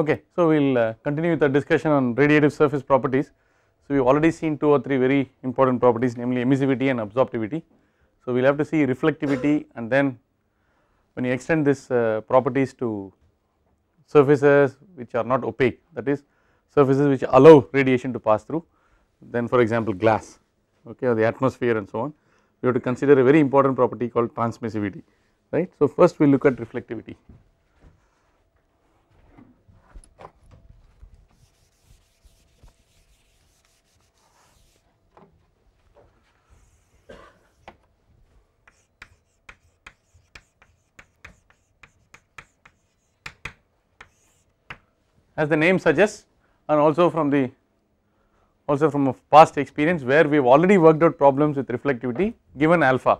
Okay, so we will uh, continue with the discussion on radiative surface properties. So we have already seen two or three very important properties namely emissivity and absorptivity. So we will have to see reflectivity and then when you extend this uh, properties to surfaces which are not opaque that is surfaces which allow radiation to pass through then for example glass okay or the atmosphere and so on we have to consider a very important property called transmissivity right. So first we look at reflectivity as the name suggests and also from the also from a past experience where we have already worked out problems with reflectivity given alpha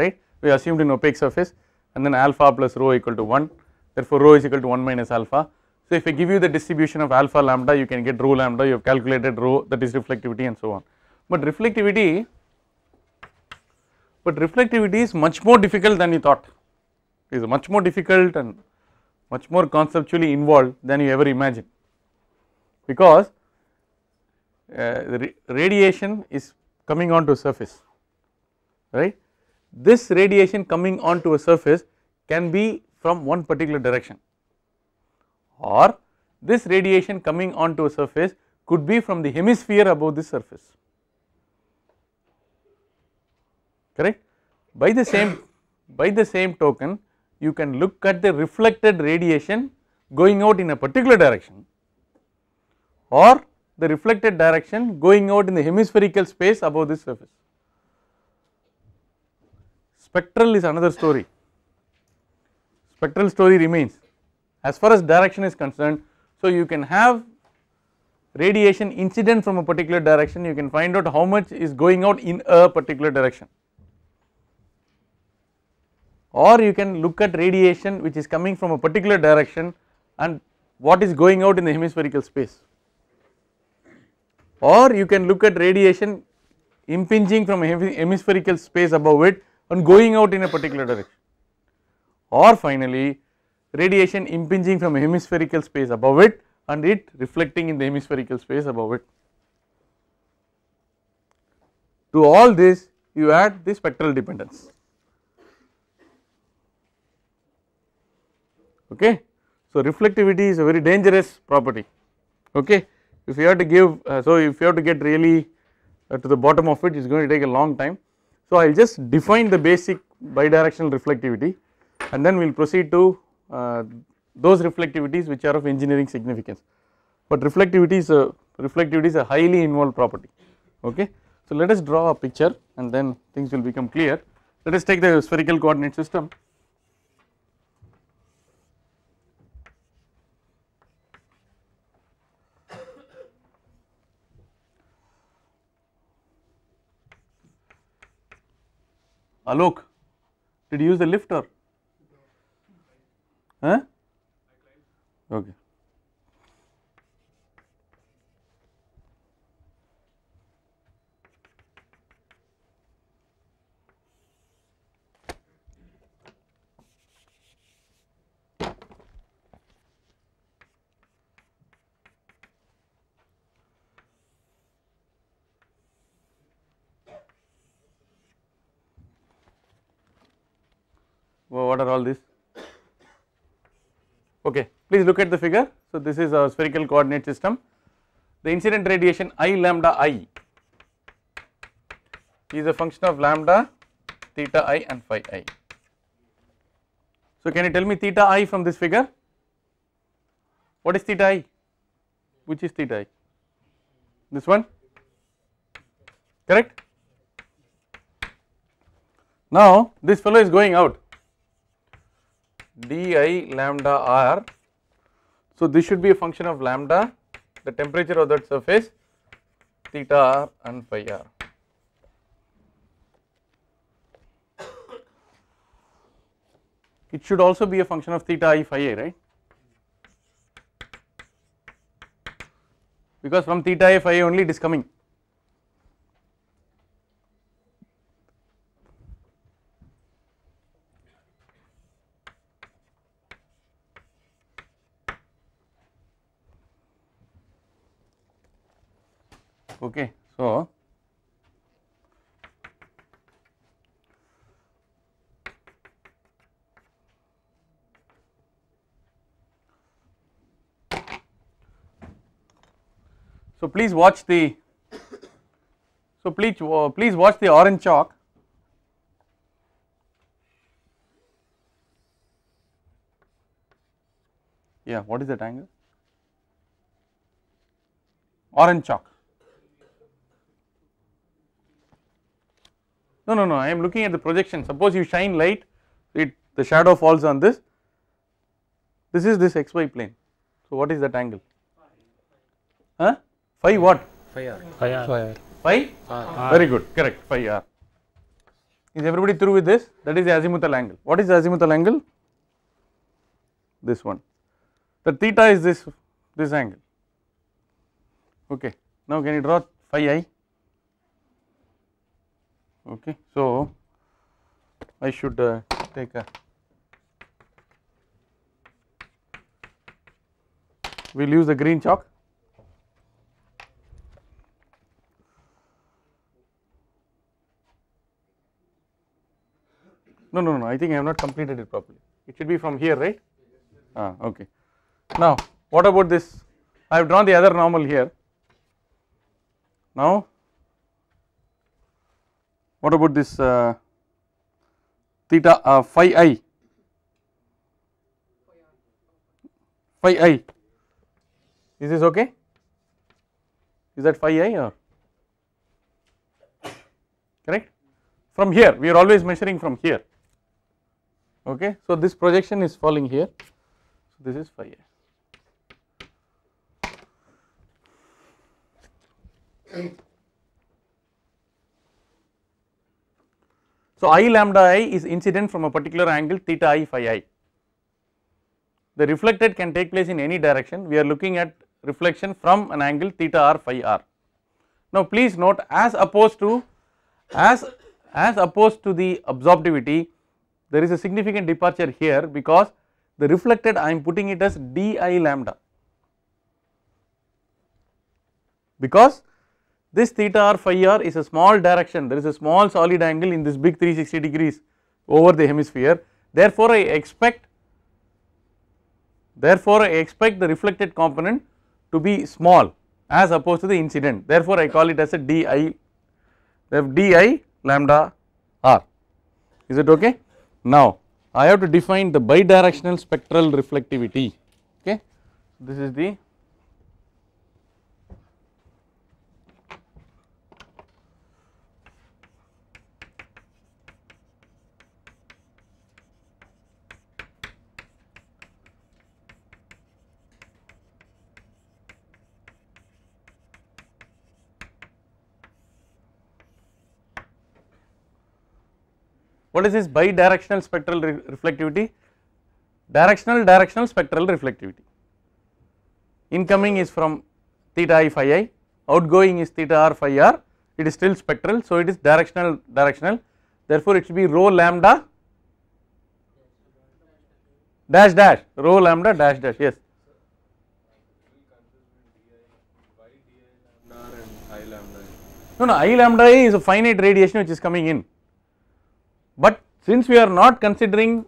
right we assumed an opaque surface and then alpha plus rho equal to 1 therefore rho is equal to 1 minus alpha. So if I give you the distribution of alpha lambda you can get rho lambda you have calculated rho that is reflectivity and so on but reflectivity but reflectivity is much more difficult than you thought it is much more difficult and much more conceptually involved than you ever imagine because uh, radiation is coming onto a surface right. This radiation coming onto a surface can be from one particular direction or this radiation coming onto a surface could be from the hemisphere above the surface correct. By the same by the same token you can look at the reflected radiation going out in a particular direction or the reflected direction going out in the hemispherical space above this surface. Spectral is another story, spectral story remains as far as direction is concerned. So, you can have radiation incident from a particular direction you can find out how much is going out in a particular direction or you can look at radiation which is coming from a particular direction and what is going out in the hemispherical space or you can look at radiation impinging from a hemispherical space above it and going out in a particular direction or finally radiation impinging from a hemispherical space above it and it reflecting in the hemispherical space above it. To all this you add the spectral dependence. okay. So reflectivity is a very dangerous property okay if you have to give uh, so if you have to get really uh, to the bottom of it it is going to take a long time. So I will just define the basic bidirectional reflectivity and then we will proceed to uh, those reflectivities which are of engineering significance but reflectivity is a reflectivity is a highly involved property okay. So let us draw a picture and then things will become clear let us take the spherical coordinate system Alok, did you use the lifter? Huh? Okay. what are all these? Okay, please look at the figure. So, this is a spherical coordinate system. The incident radiation I lambda I is a function of lambda, theta I and phi I. So, can you tell me theta I from this figure? What is theta I? Which is theta I? This one? Correct? Now, this fellow is going out di lambda r. So, this should be a function of lambda, the temperature of that surface theta r and phi r. It should also be a function of theta i phi a, right? Because from theta i phi a only it is coming. okay. So, so please watch the so please uh, please watch the orange chalk yeah what is that angle orange chalk No, no, no, I am looking at the projection. Suppose you shine light, it the shadow falls on this. This is this xy plane. So, what is that angle? Huh? Phi what? Phi r. Phi r. Phi r. Very good, correct, phi r. Is everybody through with this? That is the azimuthal angle. What is the azimuthal angle? This one. The theta is this, this angle. Okay. Now, can you draw phi i? okay. So, I should uh, take a we will use the green chalk. No, no, no, I think I have not completed it properly. It should be from here, right? Ah, okay. Now, what about this? I have drawn the other normal here. Now, what about this uh, theta uh, phi i phi i is this okay is that phi i or correct from here we are always measuring from here okay so this projection is falling here so this is phi i Thank So, I lambda i is incident from a particular angle theta i phi i. The reflected can take place in any direction, we are looking at reflection from an angle theta r phi r. Now, please note as opposed to as as opposed to the absorptivity there is a significant departure here because the reflected I am putting it as di lambda because this theta r phi r is a small direction, there is a small solid angle in this big 360 degrees over the hemisphere. Therefore, I expect therefore, I expect the reflected component to be small as opposed to the incident. Therefore, I call it as a di, di lambda r. Is it okay? Now, I have to define the bidirectional spectral reflectivity. Okay, this is the What is this bidirectional spectral re reflectivity? Directional directional spectral reflectivity. Incoming is from theta i phi i, outgoing is theta r phi r, it is still spectral. So, it is directional directional therefore, it should be rho lambda dash dash rho lambda dash dash yes. No, no, I lambda i is a finite radiation which is coming in. But since we are not considering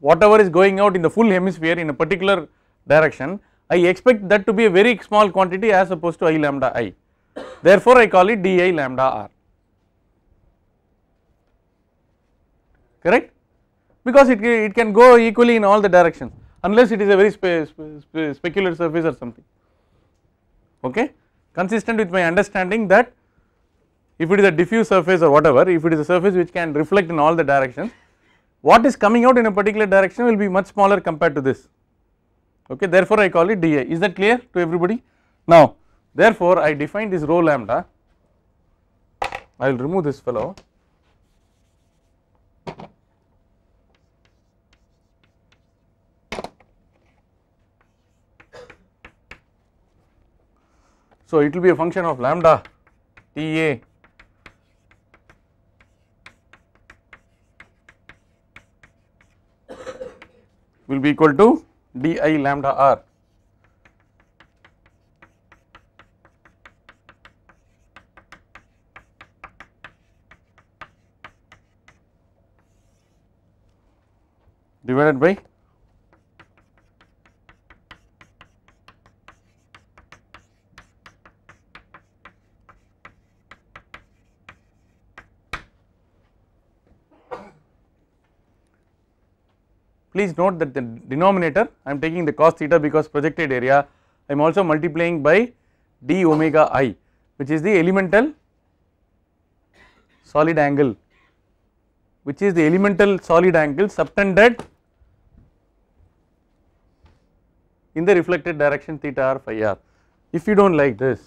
whatever is going out in the full hemisphere in a particular direction, I expect that to be a very small quantity as opposed to i lambda i. Therefore, I call it di lambda r, correct? Because it, it can go equally in all the directions unless it is a very spe, spe, spe, specular surface or something, okay. Consistent with my understanding that if it is a diffuse surface or whatever, if it is a surface which can reflect in all the directions, what is coming out in a particular direction will be much smaller compared to this, okay. Therefore, I call it dA. Is that clear to everybody? Now, therefore, I define this rho lambda, I will remove this fellow. So, it will be a function of lambda T A will be equal to d i lambda r. divided by Please note that the denominator I am taking the cos theta because projected area I am also multiplying by d omega i which is the elemental solid angle which is the elemental solid angle subtended in the reflected direction theta r phi r. If you do not like this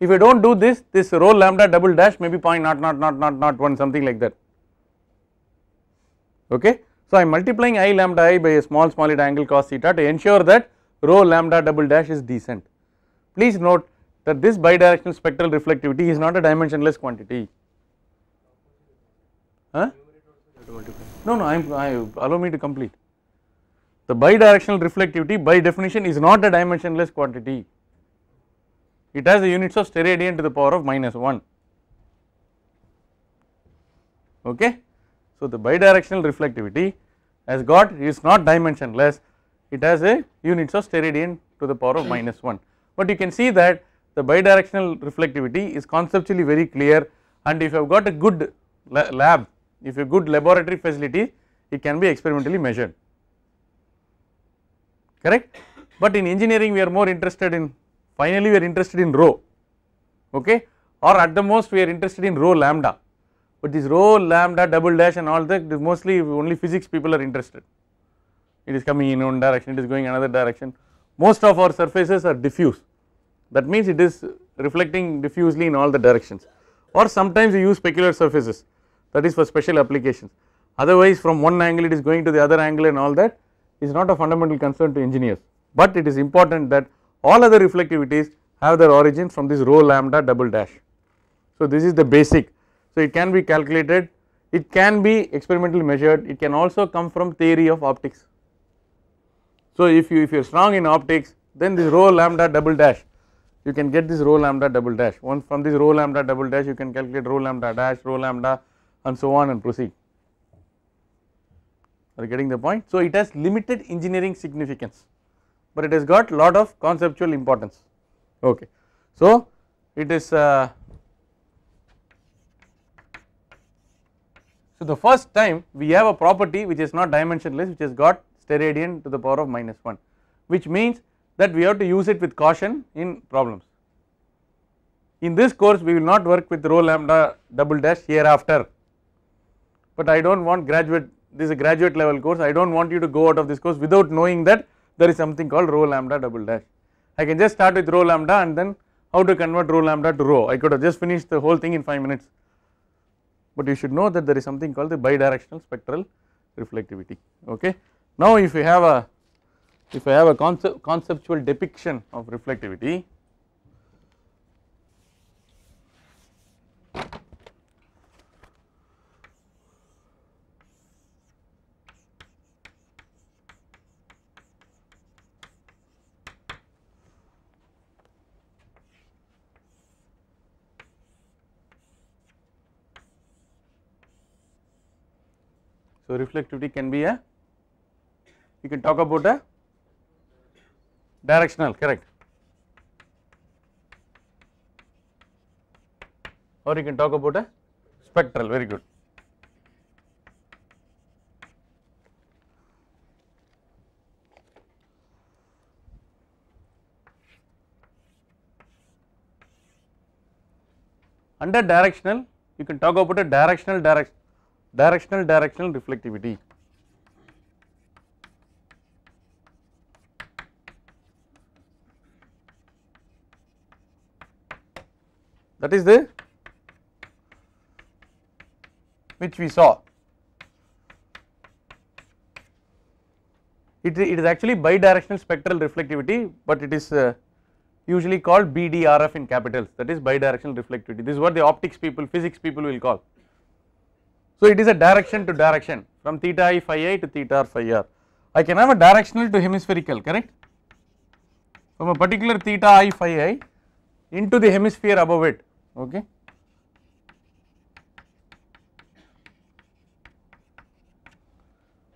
If you do not do this, this rho lambda double dash may be 0 not not not not not 1 something like that. Okay. So, I am multiplying i lambda i by a small small little angle cos theta to ensure that rho lambda double dash is decent. Please note that this bidirectional spectral reflectivity is not a dimensionless quantity. Huh? No, no, I am I, allow me to complete. The bidirectional reflectivity by definition is not a dimensionless quantity. It has the units of steradian to the power of minus 1. Okay. So, the bidirectional reflectivity has got is not dimensionless, it has a units of steradian to the power of hmm. minus 1. But you can see that the bidirectional reflectivity is conceptually very clear and if you have got a good lab, if a good laboratory facility, it can be experimentally measured, correct. But in engineering we are more interested in Finally, we are interested in rho okay or at the most we are interested in rho lambda but this rho lambda double dash and all that mostly only physics people are interested it is coming in one direction it is going another direction most of our surfaces are diffuse that means it is reflecting diffusely in all the directions or sometimes you use specular surfaces that is for special applications otherwise from one angle it is going to the other angle and all that is not a fundamental concern to engineers but it is important that all other reflectivities have their origin from this rho lambda double dash. So, this is the basic. So, it can be calculated, it can be experimentally measured, it can also come from theory of optics. So, if you if you are strong in optics then this rho lambda double dash you can get this rho lambda double dash once from this rho lambda double dash you can calculate rho lambda dash rho lambda and so on and proceed are you getting the point. So, it has limited engineering significance but it has got lot of conceptual importance okay. So it is uh, so the first time we have a property which is not dimensionless which has got steradian to the power of minus 1 which means that we have to use it with caution in problems. In this course we will not work with rho lambda double dash hereafter but I do not want graduate this is a graduate level course I do not want you to go out of this course without knowing that there is something called rho lambda double dash. I can just start with rho lambda and then how to convert rho lambda to rho. I could have just finished the whole thing in 5 minutes, but you should know that there is something called the bidirectional spectral reflectivity. Okay. Now if you have a if I have a concept, conceptual depiction of reflectivity, So, reflectivity can be a you can talk about a directional correct or you can talk about a spectral very good. Under directional you can talk about a directional direct directional directional reflectivity. That is the which we saw. It, it is actually bidirectional spectral reflectivity, but it is uh, usually called BDRF in capitals that is bidirectional reflectivity. This is what the optics people, physics people will call. So, it is a direction to direction from theta i phi i to theta r phi r. I can have a directional to hemispherical correct from a particular theta i phi i into the hemisphere above it okay.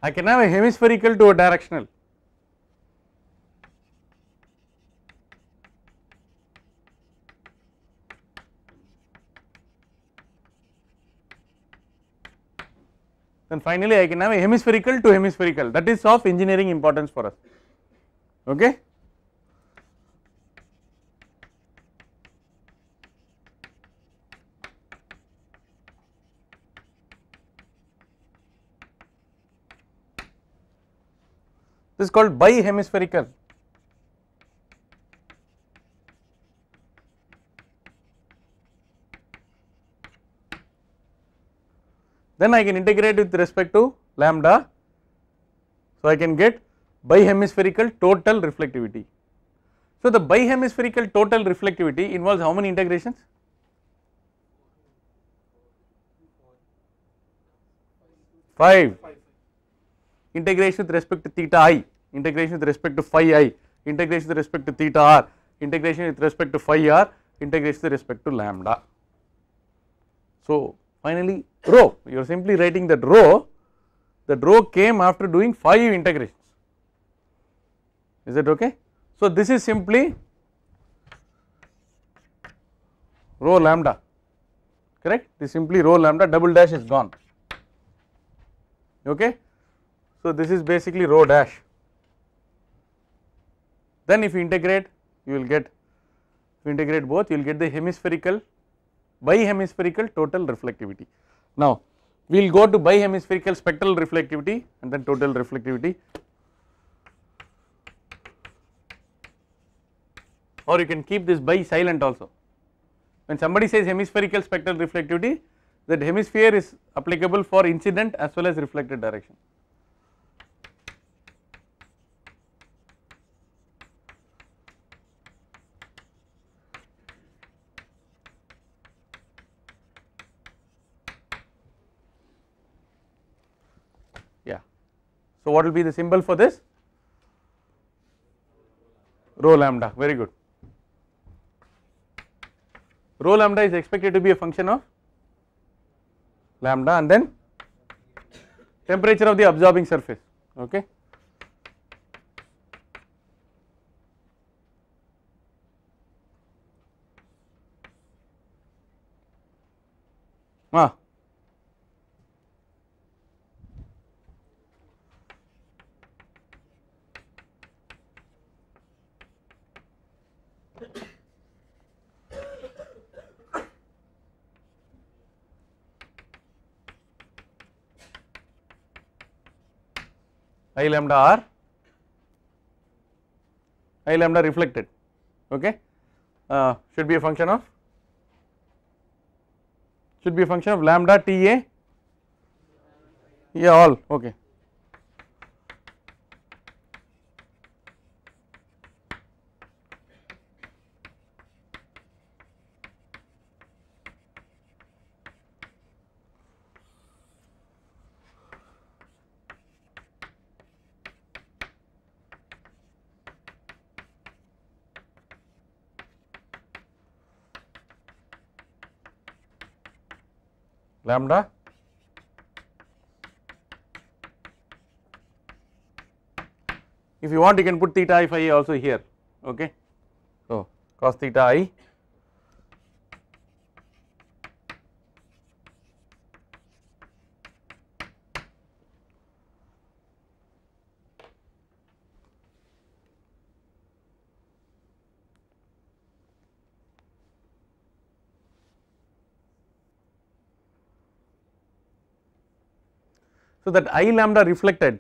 I can have a hemispherical to a directional Then finally, I can have a hemispherical to hemispherical that is of engineering importance for us. Okay. This is called bihemispherical. Then I can integrate with respect to lambda. So I can get bihemispherical total reflectivity. So the bihemispherical total reflectivity involves how many integrations? Five. Integration with respect to theta i, integration with respect to phi i, integration with respect to theta r, integration with respect to phi r, integration with respect to lambda. So finally rho you are simply writing that rho that rho came after doing 5 integrations is it okay. So this is simply rho lambda correct this simply rho lambda double dash is gone okay. So this is basically rho dash then if you integrate you will get if you integrate both you will get the hemispherical bihemispherical total reflectivity. Now we will go to bihemispherical spectral reflectivity and then total reflectivity or you can keep this bi silent also. When somebody says hemispherical spectral reflectivity that hemisphere is applicable for incident as well as reflected direction. So, what will be the symbol for this? Rho lambda, very good. Rho lambda is expected to be a function of lambda and then temperature of the absorbing surface, okay. Ah, I lambda r, I lambda reflected, okay, uh, should be a function of, should be a function of lambda Ta, yeah all, okay. lambda if you want you can put theta i phi also here okay so oh. cos theta i So, that I lambda reflected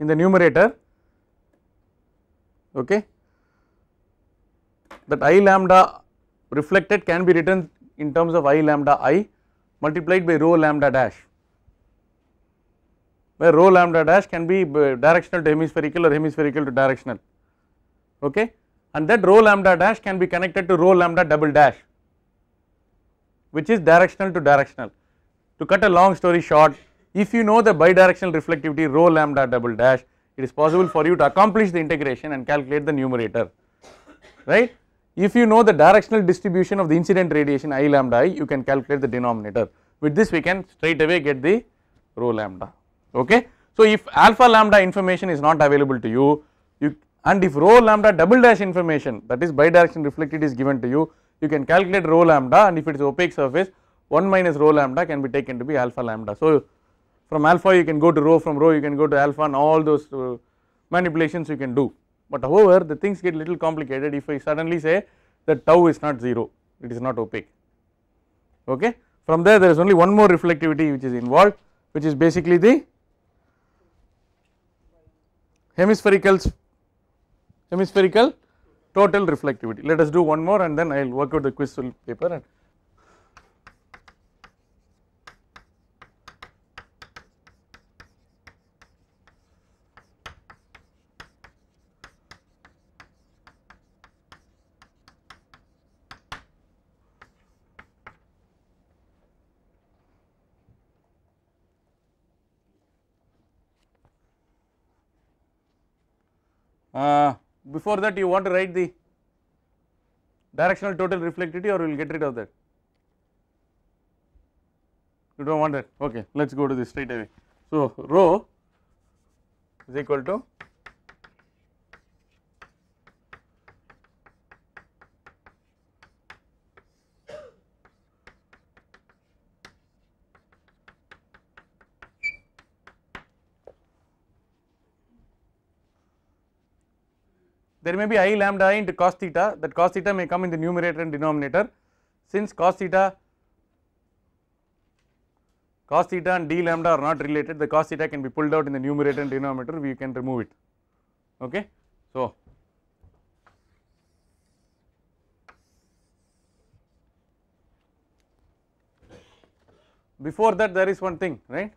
in the numerator okay that I lambda reflected can be written in terms of I lambda I multiplied by rho lambda dash where rho lambda dash can be uh, directional to hemispherical or hemispherical to directional okay and that rho lambda dash can be connected to rho lambda double dash which is directional to directional to cut a long story short if you know the bidirectional reflectivity rho lambda double dash, it is possible for you to accomplish the integration and calculate the numerator, right. If you know the directional distribution of the incident radiation I lambda I, you can calculate the denominator. With this we can straight away get the rho lambda, okay. So, if alpha lambda information is not available to you, you and if rho lambda double dash information that is bidirectional reflected is given to you, you can calculate rho lambda and if it is opaque surface 1 minus rho lambda can be taken to be alpha lambda. So, from alpha you can go to rho, from rho you can go to alpha and all those uh, manipulations you can do. But however the things get little complicated if I suddenly say that tau is not 0, it is not opaque. Okay. From there there is only one more reflectivity which is involved which is basically the hemispherical hemispherical total reflectivity. Let us do one more and then I will work out the quiz paper Uh, before that you want to write the directional total reflectivity or we will get rid of that. You do not want that, okay. Let us go to the straight away. So, rho is equal to There may be i lambda i into cos theta that cos theta may come in the numerator and denominator since cos theta cos theta and d lambda are not related the cos theta can be pulled out in the numerator and denominator we can remove it okay. So, before that there is one thing right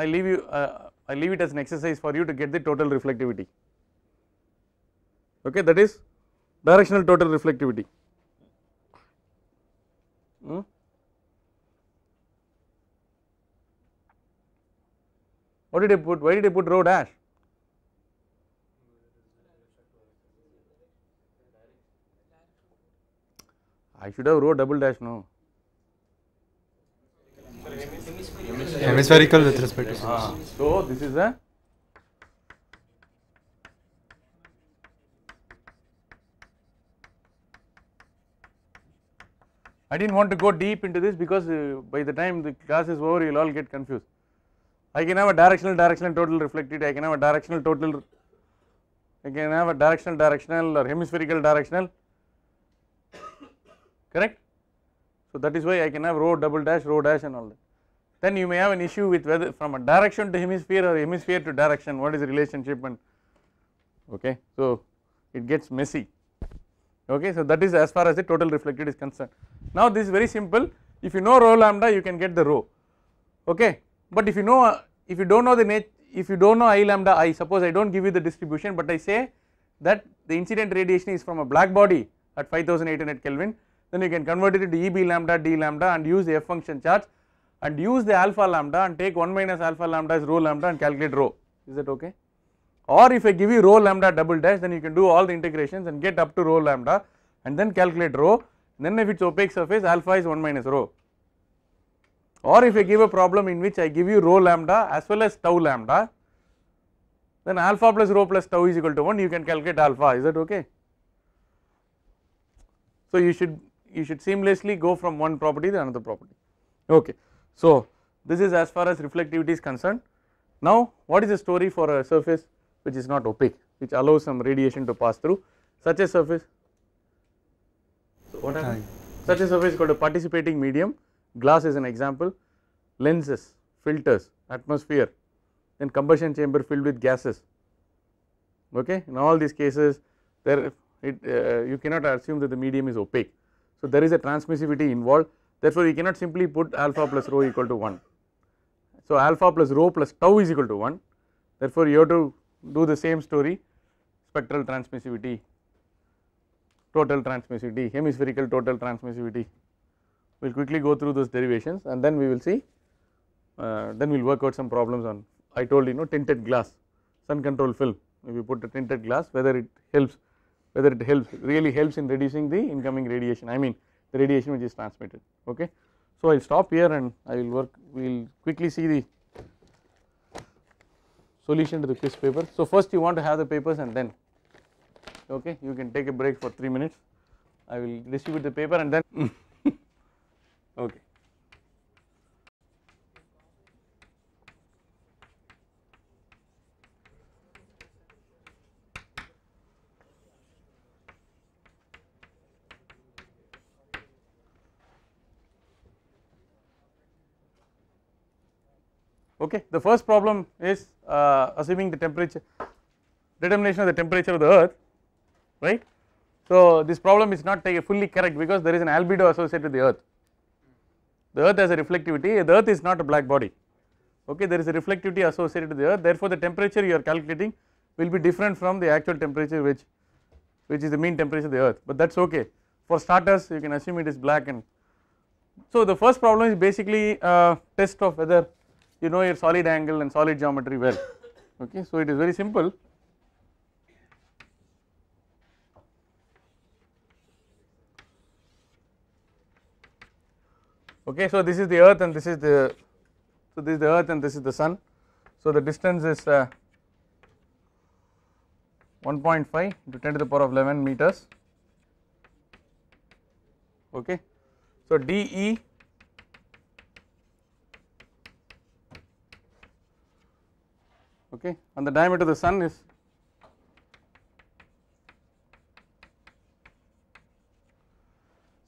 I leave you, uh, I leave it as an exercise for you to get the total reflectivity, okay, that is directional total reflectivity. Hmm? What did I put? Why did I put rho dash? I should have rho double dash no. hemispherical with respect to ah. So this is a I didn't want to go deep into this because uh, by the time the class is over you will all get confused. I can have a directional directional total reflected, I can have a directional total, I can have a directional directional or hemispherical directional, correct. So, that is why I can have rho double dash, rho dash and all that then you may have an issue with whether from a direction to hemisphere or hemisphere to direction what is the relationship and okay. So it gets messy okay. So that is as far as the total reflected is concerned. Now this is very simple if you know rho lambda you can get the rho okay but if you know if you do not know the if you do not know I lambda I suppose I do not give you the distribution but I say that the incident radiation is from a black body at 5800 Kelvin then you can convert it into EB lambda D lambda and use the F function charge and use the alpha lambda and take 1 minus alpha lambda is rho lambda and calculate rho is that okay or if I give you rho lambda double dash then you can do all the integrations and get up to rho lambda and then calculate rho then if it is opaque surface alpha is 1 minus rho or if I give a problem in which I give you rho lambda as well as tau lambda then alpha plus rho plus tau is equal to 1 you can calculate alpha is that okay. So you should you should seamlessly go from one property to another property okay. So, this is as far as reflectivity is concerned. Now, what is the story for a surface which is not opaque which allows some radiation to pass through such a surface? So, what happens? Such a surface called a participating medium, glass is an example, lenses, filters, atmosphere, then combustion chamber filled with gases. Okay, in all these cases, there it, uh, you cannot assume that the medium is opaque. So, there is a transmissivity involved therefore you cannot simply put alpha plus rho equal to 1. So alpha plus rho plus tau is equal to 1 therefore you have to do the same story spectral transmissivity, total transmissivity, hemispherical total transmissivity we will quickly go through those derivations and then we will see uh, then we will work out some problems on I told you know tinted glass sun control film if you put a tinted glass whether it helps whether it helps really helps in reducing the incoming radiation I mean the radiation which is transmitted okay. So, I will stop here and I will work we will quickly see the solution to the quiz paper. So, first you want to have the papers and then okay you can take a break for 3 minutes I will distribute the paper and then okay. okay. The first problem is uh, assuming the temperature determination of the temperature of the earth right. So this problem is not fully correct because there is an albedo associated with the earth. The earth has a reflectivity the earth is not a black body okay there is a reflectivity associated with the earth therefore the temperature you are calculating will be different from the actual temperature which which is the mean temperature of the earth but that is okay for starters you can assume it is black and so the first problem is basically a uh, test of whether you know your solid angle and solid geometry well okay. So, it is very simple. Okay, so this is the earth and this is the so this is the earth and this is the sun. So the distance is uh, 1.5 to 10 to the power of 11 meters. Okay. So DE okay and the diameter of the sun is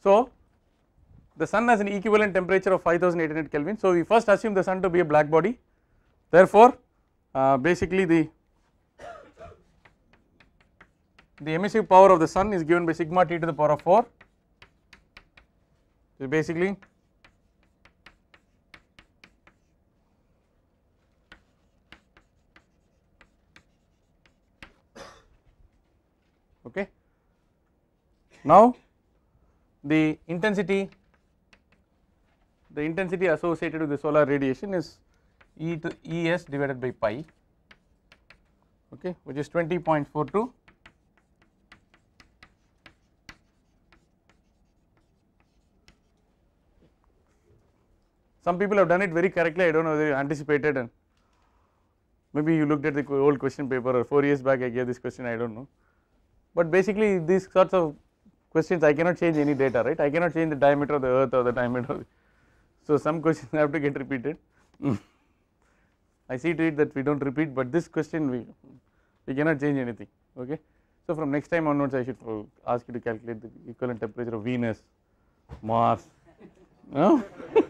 so the sun has an equivalent temperature of 5800 Kelvin. So, we first assume the sun to be a black body therefore, uh, basically the the emissive power of the sun is given by sigma t to the power of 4 So, basically Now the intensity the intensity associated with the solar radiation is E to ES divided by pi okay which is 20.42 some people have done it very correctly I do not know they anticipated and maybe you looked at the old question paper or 4 years back I gave this question I do not know. But basically these sorts of questions I cannot change any data right I cannot change the diameter of the earth or the diameter the, so some questions have to get repeated I see to it that we do not repeat but this question we we cannot change anything okay. So from next time onwards I should ask you to calculate the equivalent temperature of Venus, Mars, no?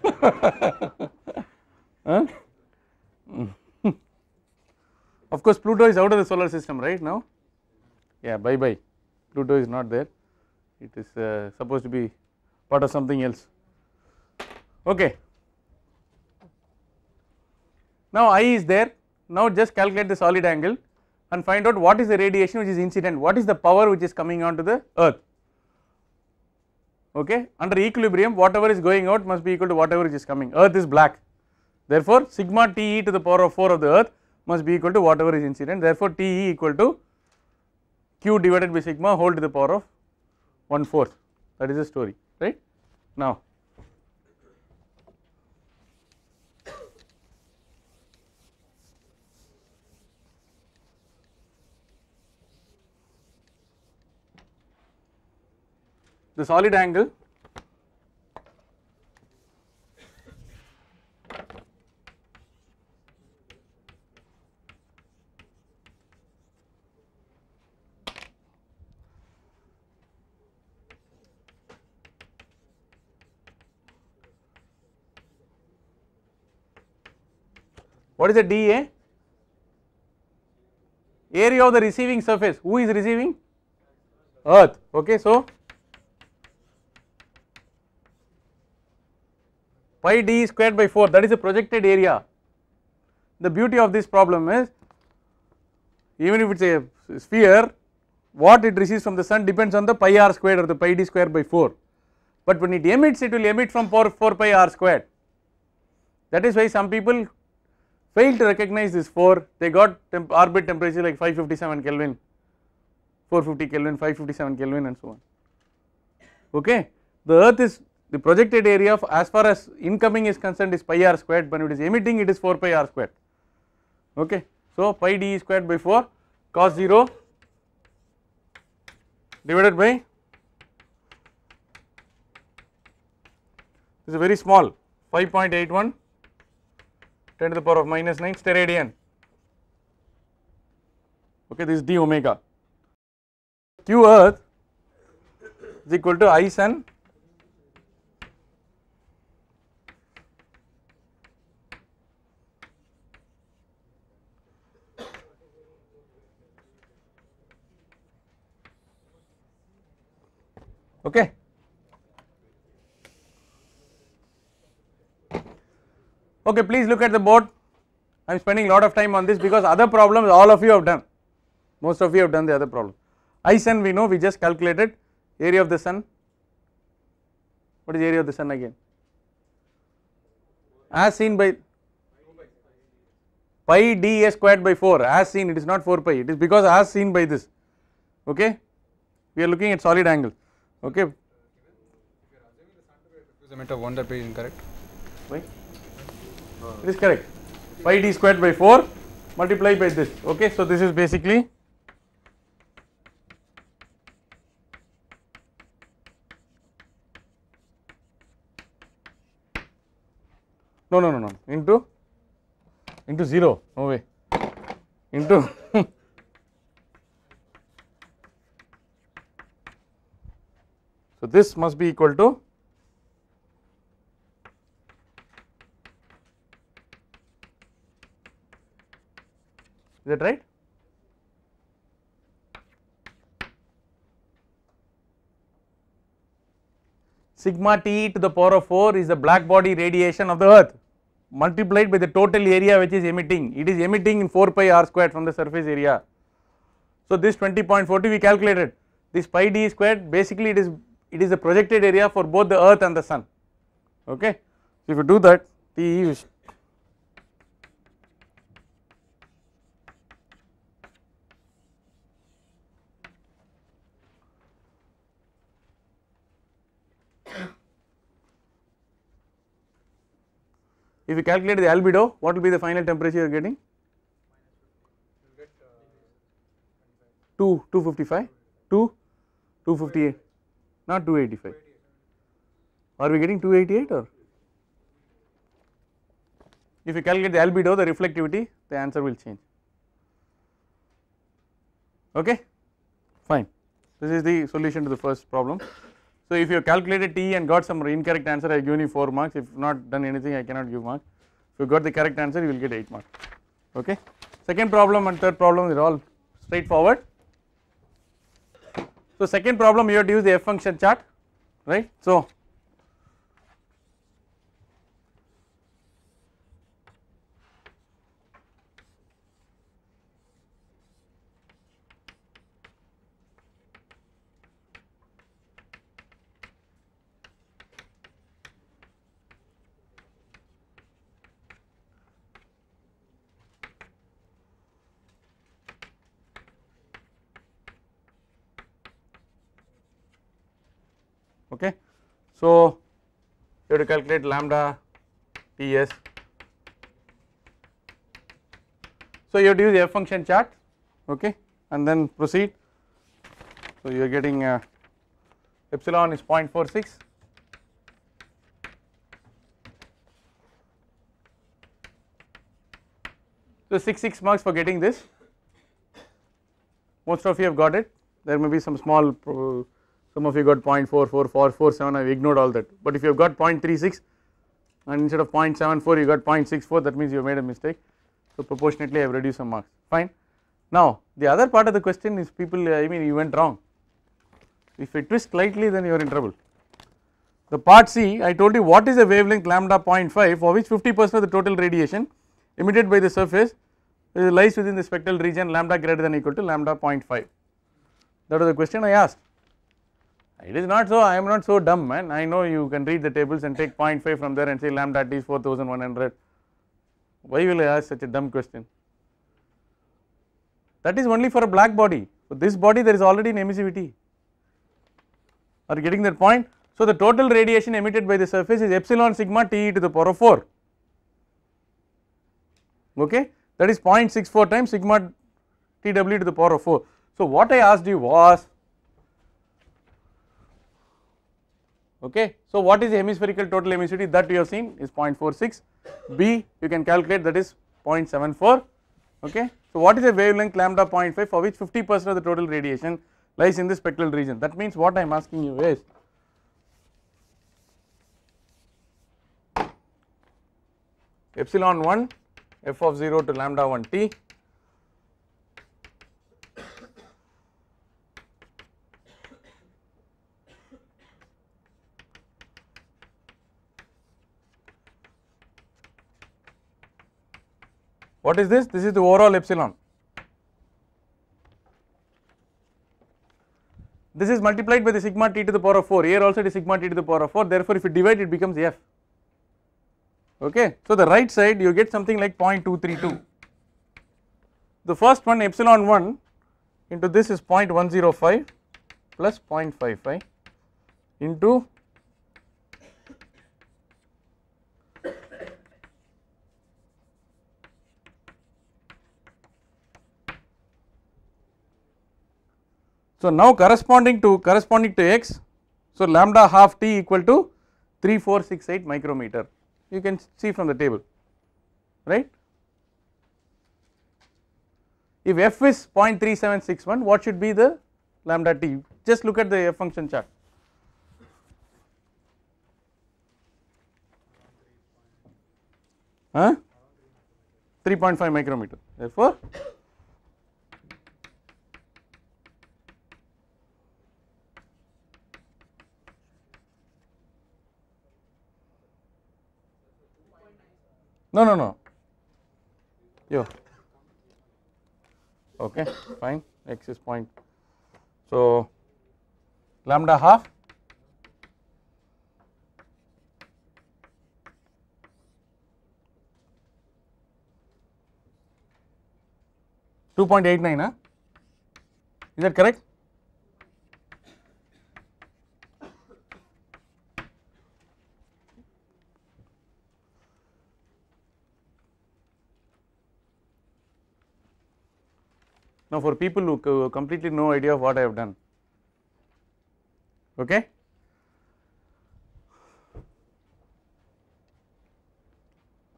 of course Pluto is out of the solar system right now yeah bye bye Pluto is not there it is uh, supposed to be part of something else okay. Now I is there now just calculate the solid angle and find out what is the radiation which is incident what is the power which is coming onto the earth okay under equilibrium whatever is going out must be equal to whatever is coming earth is black therefore sigma te to the power of 4 of the earth must be equal to whatever is incident therefore te equal to q divided by sigma whole to the power of one fourth that is the story right. Now the solid angle What is the dA? Area of the receiving surface. Who is receiving? Earth. Okay, so pi d squared by 4 that is the projected area. The beauty of this problem is even if it is a sphere what it receives from the sun depends on the pi r squared or the pi d squared by 4 but when it emits it will emit from 4, 4 pi r squared that is why some people failed to recognize this 4 they got temp orbit temperature like 557 Kelvin 450 Kelvin 557 Kelvin and so on okay the earth is the projected area of as far as incoming is concerned is pi r squared when it is emitting it is 4 pi r squared okay so pi d squared by 4 cos 0 divided by this is very small 5.81 10 to the power of minus 9 steradian. Okay, this is d omega. Q earth is equal to I sun okay Okay, please look at the board. I am spending lot of time on this because other problems all of you have done. Most of you have done the other problem. I sun we know we just calculated area of the sun. What is area of the sun again? As seen by pi d a squared by 4 as seen it is not 4 pi it is because as seen by this okay we are looking at solid angle okay. If you are assuming the centimeter representative 1 that is incorrect. Why? it is correct Y d d squared by 4 multiplied by this okay. So, this is basically no no no no into into 0 no way into So, this must be equal to is that right. Sigma T to the power of 4 is the black body radiation of the earth multiplied by the total area which is emitting, it is emitting in 4 pi r squared from the surface area. So, this 20.42 we calculated this pi d squared basically it is it is the projected area for both the earth and the sun okay. So, if you do that the If you calculate the albedo, what will be the final temperature you are getting? 2, 255, 2, 258, not 285. Are we getting 288 or? If you calculate the albedo, the reflectivity, the answer will change. Okay, fine. This is the solution to the first problem. So, if you calculated t and got some incorrect answer I have given you 4 marks if not done anything I cannot give marks. If you got the correct answer you will get 8 marks okay. Second problem and third problem they are all straightforward. So, second problem you have to use the f function chart right. So, So, you have to calculate lambda Ts. So, you have to use F function chart okay and then proceed. So, you are getting uh, epsilon is 0.46 So 6 6 marks for getting this most of you have got it there may be some small some of you got 0.4447 I have ignored all that but if you have got 0.36 and instead of 0.74 you got 0.64 that means you have made a mistake so proportionately I have reduced some marks fine. Now the other part of the question is people I mean you went wrong if you twist slightly then you are in trouble. The part C I told you what is the wavelength lambda 0.5 for which 50 percent of the total radiation emitted by the surface lies within the spectral region lambda greater than equal to lambda 0.5 that was the question I asked it is not so, I am not so dumb man, I know you can read the tables and take 0.5 from there and say lambda t is 4100. Why will I ask such a dumb question? That is only for a black body, for this body there is already an emissivity. Are you getting that point? So, the total radiation emitted by the surface is epsilon sigma T e to the power of 4 okay that is 0.64 times sigma Tw to the power of 4. So, what I asked you was okay. So what is the hemispherical total emissivity that you have seen is 0.46, B you can calculate that is 0.74 okay. So what is the wavelength lambda 0.5 for which 50 percent of the total radiation lies in the spectral region that means what I am asking you is epsilon 1 f of 0 to lambda 1 t What is this? This is the overall epsilon. This is multiplied by the sigma t to the power of 4. Here also it is sigma t to the power of 4. Therefore, if you divide it becomes f. Okay. So, the right side you get something like 0.232. The first one epsilon 1 into this is 0.105 plus 0.55 into So, now corresponding to corresponding to x, so lambda half t equal to 3468 micrometer you can see from the table right. If f is 0.3761 what should be the lambda t just look at the f function chart. Huh? 3.5 micrometer therefore No, no, no. Yo. Okay, fine. X is point. So lambda half Two point eight nine, huh? Is that correct? Now, for people who completely no idea of what I have done, okay.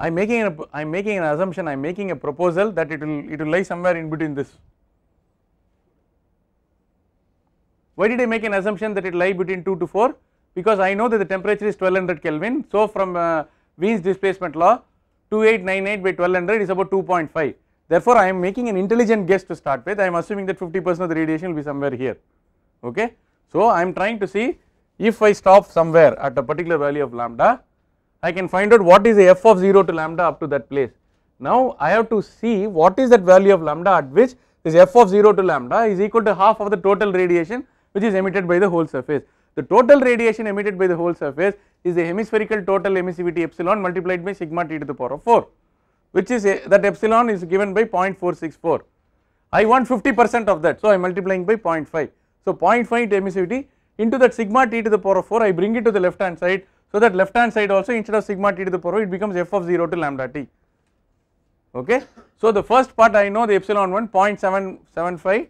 I am making an I am making an assumption, I am making a proposal that it will it will lie somewhere in between this. Why did I make an assumption that it lie between 2 to 4? Because I know that the temperature is 1200 Kelvin. So, from uh, Wien's displacement law 2898 by 1200 is about 2.5. Therefore, I am making an intelligent guess to start with I am assuming that 50 percent of the radiation will be somewhere here okay. So, I am trying to see if I stop somewhere at a particular value of lambda I can find out what is the f of 0 to lambda up to that place. Now, I have to see what is that value of lambda at which this f of 0 to lambda is equal to half of the total radiation which is emitted by the whole surface. The total radiation emitted by the whole surface is the hemispherical total emissivity epsilon multiplied by sigma t to the power of 4 which is a, that epsilon is given by 0.464. I want 50 percent of that so I am multiplying by 0.5. So 0.5 emissivity into that sigma t to the power of 4 I bring it to the left hand side so that left hand side also instead of sigma t to the power it becomes f of 0 to lambda t okay. So the first part I know the epsilon 1 0.775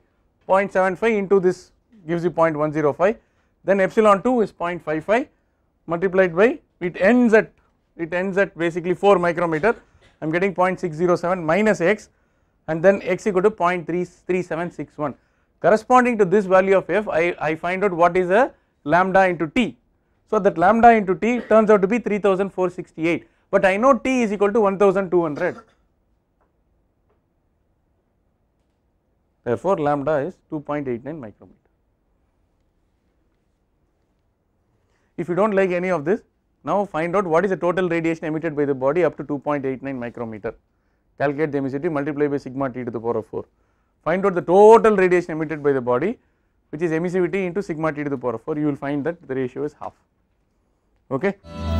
0.75 into this gives you 0.105 then epsilon 2 is 0.55 multiplied by it ends at it ends at basically 4 micrometer I am getting 0.607 minus x and then x equal to 0.33761, corresponding to this value of f I, I find out what is a lambda into t. So that lambda into t turns out to be 3468 but I know t is equal to 1200 therefore lambda is 2.89 micrometer. If you do not like any of this now find out what is the total radiation emitted by the body up to 2.89 micrometer. Calculate the emissivity multiply by sigma t to the power of 4. Find out the total radiation emitted by the body which is emissivity into sigma t to the power of 4 you will find that the ratio is half okay.